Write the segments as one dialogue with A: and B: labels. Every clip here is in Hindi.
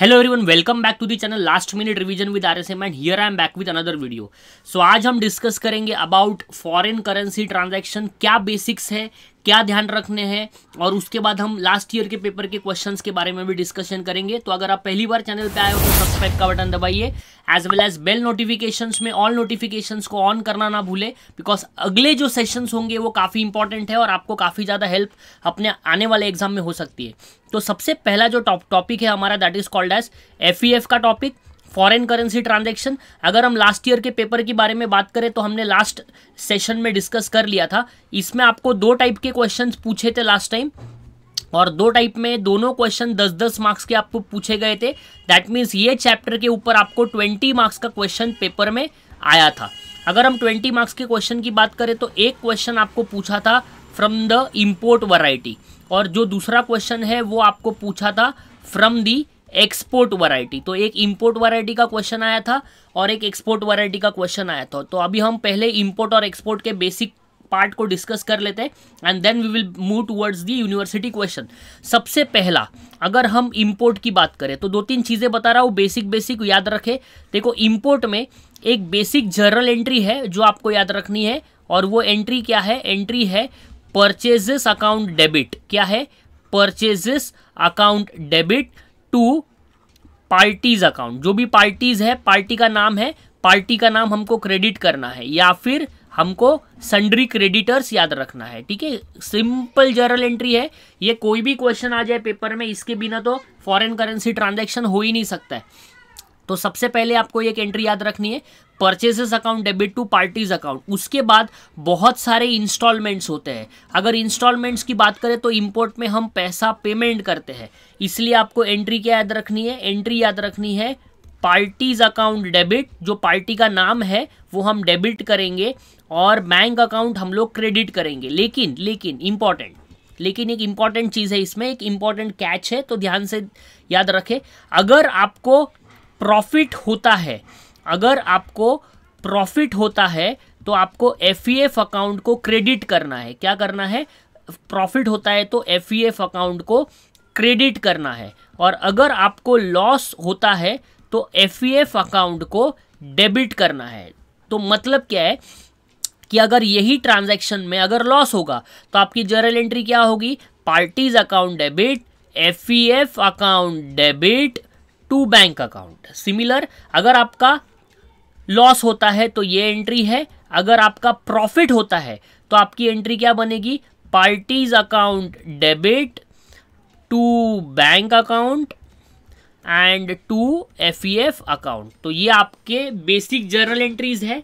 A: Hello everyone welcome back to the channel last minute revision with R S M and here I am back with another video so आज हम डिस्कस करेंगे अबाउट फॉरेन करेंसी ट्रांजैक्शन क्या बेसिक्स है क्या ध्यान रखने हैं और उसके बाद हम लास्ट ईयर के पेपर के क्वेश्चंस के बारे में भी डिस्कशन करेंगे तो अगर आप पहली बार चैनल पे आए हो तो सब्सक्राइब का बटन दबाइए as well as bell notification में ऑल नोटिफिकेशन को ऑन करना ना भूले बिकॉज अगले जो सेशंस होंगे वो काफ़ी इंपॉर्टेंट है और आपको काफ़ी ज़्यादा हेल्प अपने आने वाले एग्जाम में हो सकती है तो सबसे पहला जो टॉपिक है हमारा that is called as F का टॉपिक फॉरेन करेंसी ट्रांजेक्शन अगर हम लास्ट ईयर के पेपर के बारे में बात करें तो हमने लास्ट सेशन में डिस्कस कर लिया था इसमें आपको दो टाइप के क्वेश्चन पूछे थे लास्ट टाइम और दो टाइप में दोनों क्वेश्चन दस दस मार्क्स के आपको पूछे गए थे दैट मीन्स ये चैप्टर के ऊपर आपको ट्वेंटी मार्क्स का क्वेश्चन पेपर में आया था अगर हम ट्वेंटी मार्क्स के क्वेश्चन की बात करें तो एक क्वेश्चन आपको पूछा था फ्रॉम द इम्पोर्ट वराइटी और जो दूसरा क्वेश्चन है वो आपको पूछा था फ्रॉम दी एक्सपोर्ट वैरायटी तो एक इंपोर्ट वैरायटी का क्वेश्चन आया था और एक एक्सपोर्ट वैरायटी का क्वेश्चन आया था तो अभी हम पहले इंपोर्ट और एक्सपोर्ट के बेसिक पार्ट को डिस्कस कर लेते हैं and then we will move towards the university question सबसे पहला अगर हम इंपोर्ट की बात करें तो दो तीन चीज़ें बता रहा हूँ बेसिक बेसिक याद रखें देखो इंपोर्ट में एक बेसिक जर्नल एंट्री है जो आपको याद रखनी है और वो एंट्री क्या है एंट्री है परचेजेस अकाउंट डेबिट क्या है purchases account debit to parties account जो भी पार्टीज है पार्टी का नाम है पार्टी का नाम हमको क्रेडिट करना है या फिर हमको सन्ड्री क्रेडिटर्स याद रखना है ठीक है सिंपल जर्नल एंट्री है ये कोई भी क्वेश्चन आ जाए पेपर में इसके बिना तो फॉरेन करेंसी ट्रांजेक्शन हो ही नहीं सकता है तो सबसे पहले आपको एक एंट्री याद रखनी है purchases account debit to parties account उसके बाद बहुत सारे इंस्टॉलमेंट्स होते हैं अगर इंस्टॉलमेंट्स की बात करें तो इंपोर्ट में हम पैसा पेमेंट करते हैं इसलिए आपको एंट्री क्या याद रखनी है एंट्री याद रखनी है पार्टीज अकाउंट डेबिट जो पार्टी का नाम है वो हम डेबिट करेंगे और बैंक अकाउंट हम लोग क्रेडिट करेंगे लेकिन लेकिन इंपॉर्टेंट लेकिन एक इंपॉर्टेंट चीज़ है इसमें एक इंपॉर्टेंट कैच है तो ध्यान से याद रखें अगर आपको प्रॉफिट होता है अगर आपको प्रॉफिट होता है तो आपको एफ अकाउंट e को क्रेडिट करना है क्या करना है प्रॉफिट होता है तो एफ अकाउंट e को क्रेडिट करना है और अगर आपको लॉस होता है तो एफ अकाउंट e को डेबिट करना है तो मतलब क्या है कि अगर यही ट्रांजैक्शन में अगर लॉस होगा तो आपकी जर्नल एंट्री क्या होगी parties account debit F account debit to bank account similar अगर आपका लॉस होता है तो ये एंट्री है अगर आपका प्रॉफिट होता है तो आपकी एंट्री क्या बनेगी parties account debit to bank account and to F account तो ये आपके बेसिक जर्नल एंट्रीज है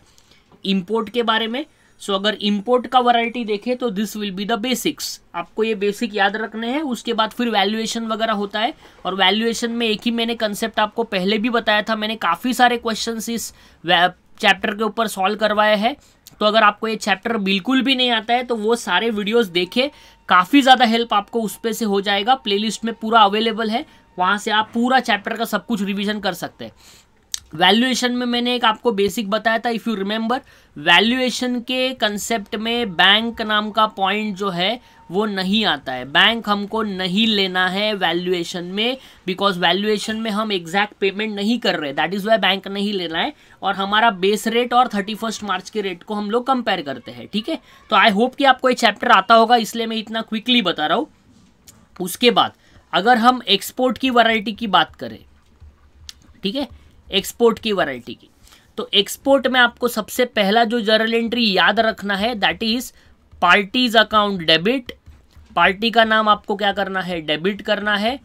A: इंपोर्ट के बारे में सो so, अगर इम्पोर्ट का वराइटी देखें तो this will be the basics आपको ये बेसिक याद रखने हैं उसके बाद फिर वैल्यूएशन वगैरह होता है और वैल्यूएशन में एक ही मैंने कंसेप्ट आपको पहले भी बताया था मैंने काफ़ी सारे क्वेश्चन इस चैप्टर के ऊपर सॉल्व करवाया है तो अगर आपको ये चैप्टर बिल्कुल भी नहीं आता है तो वो सारे वीडियोस देखें काफ़ी ज़्यादा हेल्प आपको उस पर से हो जाएगा प्ले में पूरा अवेलेबल है वहाँ से आप पूरा चैप्टर का सब कुछ रिविजन कर सकते हैं वैल्यूएशन में मैंने एक आपको बेसिक बताया था इफ़ यू रिमेंबर वैल्यूएशन के कंसेप्ट में बैंक नाम का पॉइंट जो है वो नहीं आता है बैंक हमको नहीं लेना है वैल्यूएशन में बिकॉज वैल्यूएशन में हम एग्जैक्ट पेमेंट नहीं कर रहे दैट इज़ वाई बैंक नहीं लेना है और हमारा बेस रेट और थर्टी फर्स्ट मार्च के रेट को हम लोग कंपेयर करते हैं ठीक है थीके? तो आई होप कि आपको ये चैप्टर आता होगा इसलिए मैं इतना क्विकली बता रहा हूँ उसके बाद अगर हम एक्सपोर्ट की वराइटी की बात करें ठीक है एक्सपोर्ट की वैरायटी की तो एक्सपोर्ट में आपको सबसे पहला जो जर्नल एंट्री याद रखना है that is parties account debit party का नाम आपको क्या करना है डेबिट करना है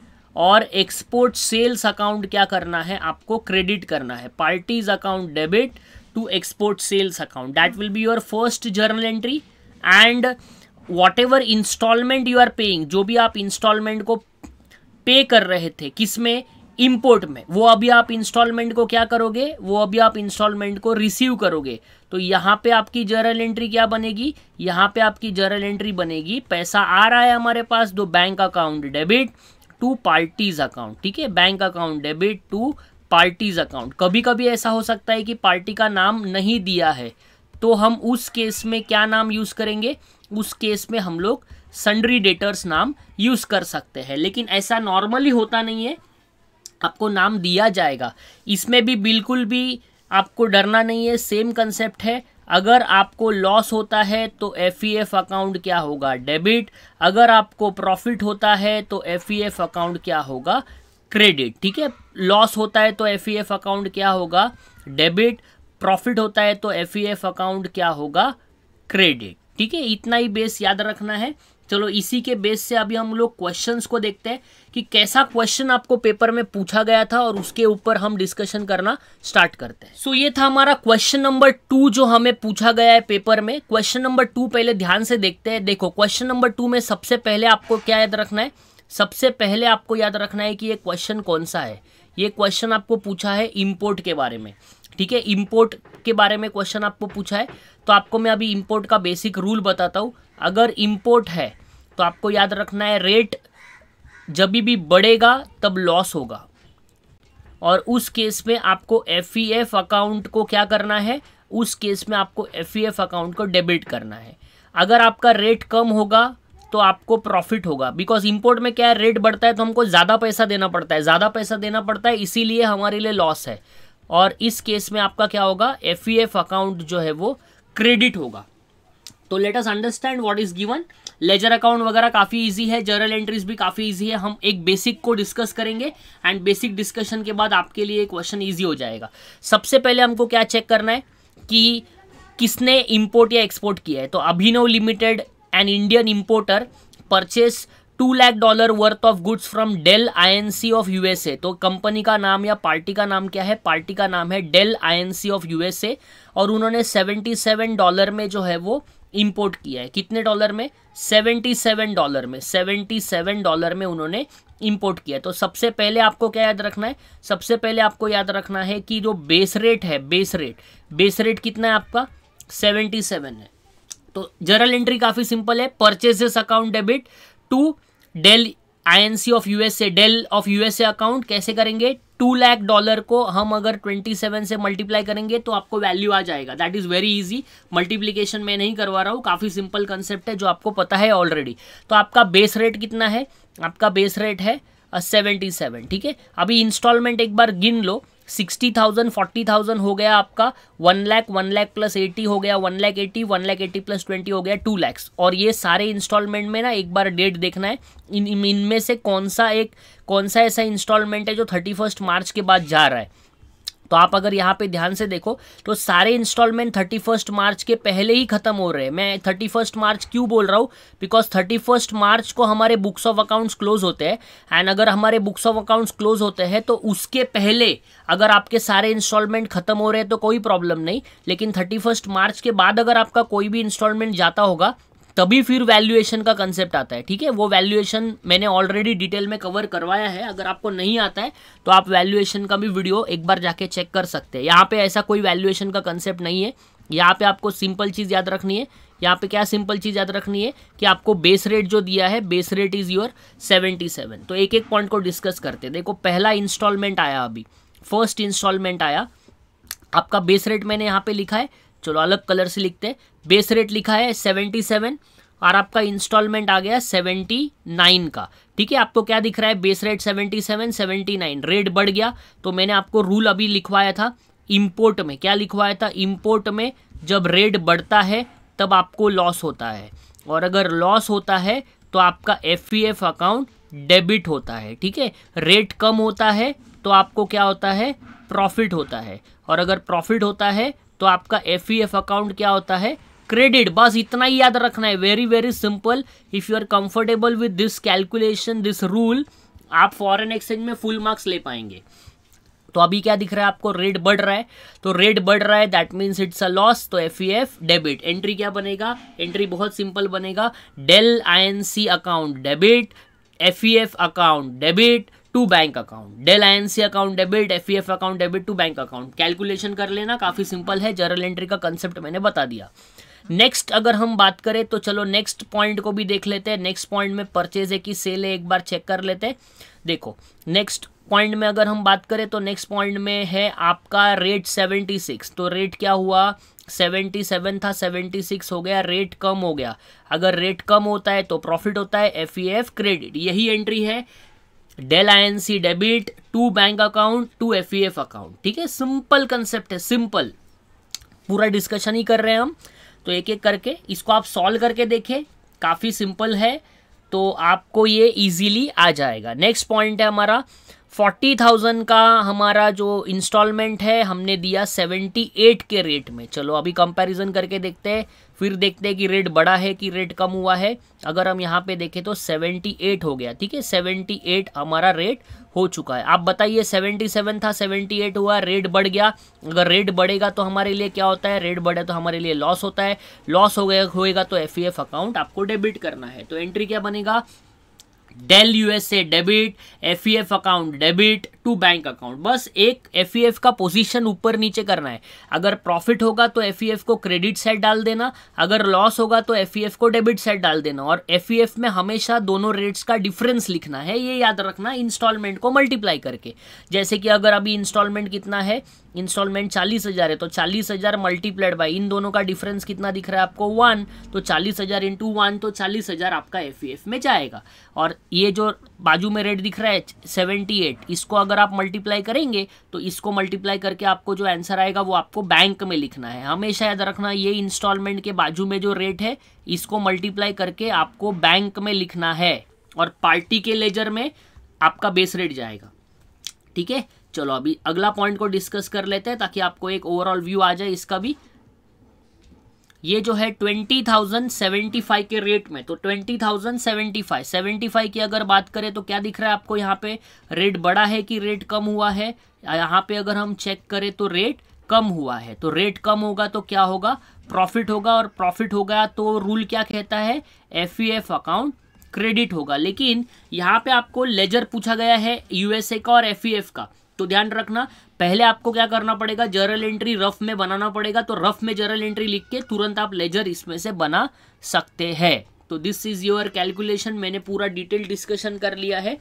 A: और एक्सपोर्ट सेल्स अकाउंट क्या करना है आपको क्रेडिट करना है parties account debit to export sales account that will be your first journal entry and whatever instalment you are paying जो भी आप इंस्टॉलमेंट को पे कर रहे थे किसमें इंपोर्ट में वो अभी आप इंस्टॉलमेंट को क्या करोगे वो अभी आप इंस्टॉलमेंट को रिसीव करोगे तो यहाँ पे आपकी जर्नल एंट्री क्या बनेगी यहाँ पे आपकी जर्नल एंट्री बनेगी पैसा आ रहा है हमारे पास दो bank account debit to parties account ठीक है bank account debit to parties account कभी कभी ऐसा हो सकता है कि पार्टी का नाम नहीं दिया है तो हम उस केस में क्या नाम यूज़ करेंगे उस केस में हम लोग सन्ड्री डेटर्स नाम यूज़ कर सकते हैं लेकिन ऐसा नॉर्मली होता नहीं है आपको नाम दिया जाएगा इसमें भी बिल्कुल भी आपको डरना नहीं है सेम कंसेप्ट है अगर आपको लॉस होता है तो एफ अकाउंट e क्या होगा डेबिट अगर आपको प्रॉफिट होता है तो एफ अकाउंट e क्या होगा क्रेडिट ठीक है लॉस होता है तो एफ अकाउंट e क्या होगा डेबिट प्रॉफिट होता है तो एफ अकाउंट क्या होगा क्रेडिट ठीक है इतना ही बेस याद रखना है चलो इसी के बेस से अभी हम लोग क्वेश्चंस को देखते हैं कि कैसा क्वेश्चन आपको पेपर में पूछा गया था और उसके ऊपर हम डिस्कशन करना स्टार्ट करते हैं सो so, ये था हमारा क्वेश्चन नंबर टू जो हमें पूछा गया है पेपर में क्वेश्चन नंबर टू पहले ध्यान से देखते हैं देखो क्वेश्चन नंबर टू में सबसे पहले आपको क्या याद रखना है सबसे पहले आपको याद रखना है कि ये क्वेश्चन कौन सा है ये क्वेश्चन आपको पूछा है इम्पोर्ट के बारे में ठीक है इम्पोर्ट के बारे में क्वेश्चन आपको पूछा है तो आपको मैं अभी इम्पोर्ट का बेसिक रूल बताता हूँ अगर इम्पोर्ट है तो आपको याद रखना है रेट जब भी बढ़ेगा तब लॉस होगा और उस केस में आपको एफ ई एफ अकाउंट को क्या करना है उस केस में आपको एफ ई एफ अकाउंट को डेबिट करना है अगर आपका रेट कम होगा तो आपको प्रॉफिट होगा बिकॉज इम्पोर्ट में क्या है रेट बढ़ता है तो हमको ज़्यादा पैसा देना पड़ता है ज़्यादा पैसा देना पड़ता है इसीलिए हमारे लिए लॉस है और इस केस में आपका क्या होगा एफ ई एफ अकाउंट जो है वो क्रेडिट होगा तो let us understand what is given ledger account वगैरह काफ़ी इजी है जर्नल एंट्रीज भी काफ़ी इजी है हम एक बेसिक को डिस्कस करेंगे एंड बेसिक डिस्कशन के बाद आपके लिए क्वेश्चन ईजी हो जाएगा सबसे पहले हमको क्या चेक करना है कि किसने इम्पोर्ट या एक्सपोर्ट किया है तो Abhinav limited an Indian importer purchase two lakh dollar worth of goods from Dell INC of USA तो कंपनी का नाम या पार्टी का नाम क्या है पार्टी का नाम है डेल आईएनसी ऑफ यूएसए और उन्होंने 77 डॉलर में जो है वो इंपोर्ट किया है कितने डॉलर में सेवेंटी सेवन डॉलर में सेवेंटी सेवन डॉलर में उन्होंने इंपोर्ट किया तो सबसे पहले आपको क्या याद रखना है सबसे पहले आपको याद रखना है कि जो बेस रेट है बेस रेट बेस रेट कितना है आपका सेवेंटी सेवन है तो जनरल एंट्री काफ़ी सिंपल है purchases account debit to Dell INC of USA Dell of USA account कैसे करेंगे टू लैख डॉलर को हम अगर ट्वेंटी सेवन से मल्टीप्लाई करेंगे तो आपको वैल्यू आ जाएगा that is very easy multiplication मैं नहीं करवा रहा हूँ काफ़ी सिंपल कंसेप्ट है जो आपको पता है ऑलरेडी तो आपका बेस रेट कितना है आपका बेस रेट है सेवेंटी सेवन ठीक है अभी इंस्टॉलमेंट एक बार गिन लो सिक्सटी थाउजेंड फोर्टी थाउजेंड हो गया आपका one lakh one lakh plus eighty हो गया one lakh eighty one lakh eighty plus twenty हो गया टू लैक्स और ये सारे इंस्टॉलमेंट में ना एक बार डेट देखना है इन इनमें से कौन सा एक कौन सा ऐसा इंस्टॉलमेंट है जो थर्टी फर्स्ट मार्च के बाद जा रहा है तो आप अगर यहाँ पे ध्यान से देखो तो सारे इंस्टॉलमेंट थर्टी फर्स्ट मार्च के पहले ही खत्म हो रहे हैं मैं थर्टी फर्स्ट मार्च क्यों बोल रहा हूँ बिकॉज थर्टी फर्स्ट मार्च को हमारे बुक्स ऑफ अकाउंट्स क्लोज होते हैं एंड अगर हमारे बुक्स ऑफ अकाउंट्स क्लोज होते हैं तो उसके पहले अगर आपके सारे इंस्टॉलमेंट खत्म हो रहे हैं तो कोई प्रॉब्लम नहीं लेकिन थर्टी मार्च के बाद अगर आपका कोई भी इंस्टॉलमेंट जाता होगा तभी फिर वैल्यूएशन का कंसेप्ट आता है ठीक है वो वैल्यूएशन मैंने ऑलरेडी डिटेल में कवर करवाया है अगर आपको नहीं आता है तो आप वैल्यूएशन का भी वीडियो एक बार जाके चेक कर सकते हैं यहाँ पे ऐसा कोई वैल्यूएशन का कंसेप्ट नहीं है यहाँ पे आपको सिंपल चीज़ याद रखनी है यहाँ पे क्या सिंपल चीज़ याद रखनी है कि आपको बेस रेट जो दिया है base rate is your seventy तो एक एक पॉइंट को डिस्कस करते देखो पहला इंस्टॉलमेंट आया अभी फर्स्ट इंस्टॉलमेंट आया आपका बेस रेट मैंने यहाँ पे लिखा है चलो अलग कलर से लिखते हैं बेस रेट लिखा है सेवेंटी सेवन और आपका इंस्टॉलमेंट आ गया सेवेंटी नाइन का ठीक है आपको क्या दिख रहा है base rate seventy seven seventy nine rate बढ़ गया तो मैंने आपको रूल अभी लिखवाया था इम्पोर्ट में क्या लिखवाया था इम्पोर्ट में जब रेट बढ़ता है तब आपको लॉस होता है और अगर लॉस होता है तो आपका एफ अकाउंट डेबिट होता है ठीक है रेट कम होता है तो आपको क्या होता है प्रॉफिट होता है और अगर प्रॉफिट होता है तो आपका एफ ई एफ अकाउंट क्या होता है क्रेडिट बस इतना ही याद रखना है very very simple if you are comfortable with this calculation this rule आप फॉरेन एक्सचेंज में फुल मार्क्स ले पाएंगे तो अभी क्या दिख रहा है आपको रेट बढ़ रहा है तो रेट बढ़ रहा है that means it's a loss तो F E F debit entry क्या बनेगा एंट्री बहुत सिंपल बनेगा Dell I N C account debit F E F account debit to bank account Dell INC account debit F account debit to bank account calculation कर लेना काफ़ी सिंपल है जर्नल एंट्री का कंसेप्ट मैंने बता दिया नेक्स्ट अगर हम बात करें तो चलो नेक्स्ट पॉइंट को भी देख लेते हैं नेक्स्ट पॉइंट में परचेज है कि सेल है एक बार चेक कर लेते देखो नेक्स्ट पॉइंट में अगर हम बात करें तो नेक्स्ट पॉइंट में है आपका रेट सेवेंटी सिक्स तो रेट क्या हुआ सेवेंटी सेवन था सेवेंटी सिक्स हो गया रेट कम हो गया अगर रेट कम होता है तो प्रॉफिट होता है एफ क्रेडिट e यही एंट्री है Dell I debit to bank account to F account ठीक है सिंपल कंसेप्ट है सिंपल पूरा डिस्कशन ही कर रहे हैं हम तो एक एक करके इसको आप सॉल्व करके देखें काफ़ी सिंपल है तो आपको ये इजीली आ जाएगा नेक्स्ट पॉइंट है हमारा फोर्टी थाउजेंड का हमारा जो इंस्टॉलमेंट है हमने दिया सेवेंटी एट के रेट में चलो अभी कंपैरिजन करके देखते हैं फिर देखते हैं कि रेट बड़ा है कि रेट कम हुआ है अगर हम यहाँ पे देखें तो सेवेंटी एट हो गया ठीक है सेवेंटी एट हमारा रेट हो चुका है आप बताइए सेवेंटी सेवन था सेवेंटी एट हुआ रेट बढ़ गया अगर रेट बढ़ेगा तो हमारे लिए क्या होता है रेट बढ़े तो हमारे लिए लॉस होता है लॉस हो गया होएगा तो एफ अकाउंट e आपको डेबिट करना है तो एंट्री क्या बनेगा Dell USA debit F account debit to bank account बस एक एफ का पोजीशन ऊपर नीचे करना है अगर प्रॉफिट होगा तो एफ को क्रेडिट साइड डाल देना अगर लॉस होगा तो एफ को डेबिट साइड डाल देना और एफ में हमेशा दोनों रेट्स का डिफरेंस लिखना है ये याद रखना इंस्टॉलमेंट को मल्टीप्लाई करके जैसे कि अगर अभी इंस्टॉलमेंट कितना है इंस्टॉलमेंट चालीस हज़ार है तो चालीस हज़ार मल्टीप्लाइड बाई इन दोनों का डिफरेंस कितना दिख रहा है आपको वन तो चालीस हज़ार इंटू वन तो चालीस हज़ार आपका एफ ई एफ में जाएगा और ये जो बाजू में रेट दिख रहा है सेवेंटी एट इसको अगर आप मल्टीप्लाई करेंगे तो इसको मल्टीप्लाई करके आपको जो आंसर आएगा वो आपको बैंक में लिखना है हमेशा याद रखना ये इंस्टॉलमेंट के बाजू में जो रेट है इसको मल्टीप्लाई करके आपको बैंक में लिखना है और पार्टी के लेजर में आपका बेस रेट जाएगा ठीक है चलो अभी अगला पॉइंट को डिस्कस कर लेते हैं ताकि आपको एक ओवरऑल व्यू आ जाए इसका भी ये जो है ट्वेंटी थाउजेंड सेवेंटी फाइव के रेट में तो twenty thousand seventy five seventy five की अगर बात करें तो क्या दिख रहा है आपको यहाँ पे रेट बड़ा है कि रेट कम हुआ है यहाँ पे अगर हम चेक करें तो रेट कम हुआ है तो रेट कम होगा तो क्या होगा प्रॉफिट होगा और प्रॉफिट होगा तो रूल क्या कहता है एफ अकाउंट क्रेडिट होगा लेकिन यहाँ पे आपको लेजर पूछा गया है यूएसए का और एफ e का तो ध्यान रखना पहले आपको क्या करना पड़ेगा जर्नल एंट्री रफ में बनाना पड़ेगा तो रफ में जर्नल एंट्री लिख के तुरंत आप लेजर इसमें से बना सकते हैं तो दिस इज़ योर कैलकुलेशन मैंने पूरा डिटेल डिस्कशन कर लिया है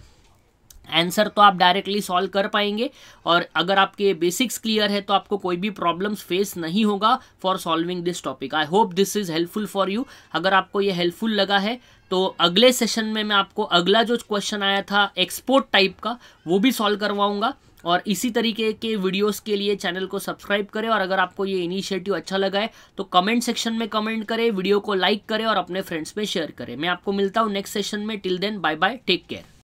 A: आंसर तो आप डायरेक्टली सॉल्व कर पाएंगे और अगर आपके बेसिक्स क्लियर है तो आपको कोई भी प्रॉब्लम्स फेस नहीं होगा for solving this topic I hope this is helpful for you अगर आपको ये हेल्पफुल लगा है तो अगले सेशन में मैं आपको अगला जो क्वेश्चन आया था एक्सपोर्ट टाइप का वो भी सॉल्व करवाऊंगा और इसी तरीके के वीडियोस के लिए चैनल को सब्सक्राइब करें और अगर आपको ये इनिशिएटिव अच्छा लगा है तो कमेंट सेक्शन में कमेंट करें वीडियो को लाइक करें और अपने फ्रेंड्स में शेयर करें मैं आपको मिलता हूँ नेक्स्ट सेशन में till then bye bye take care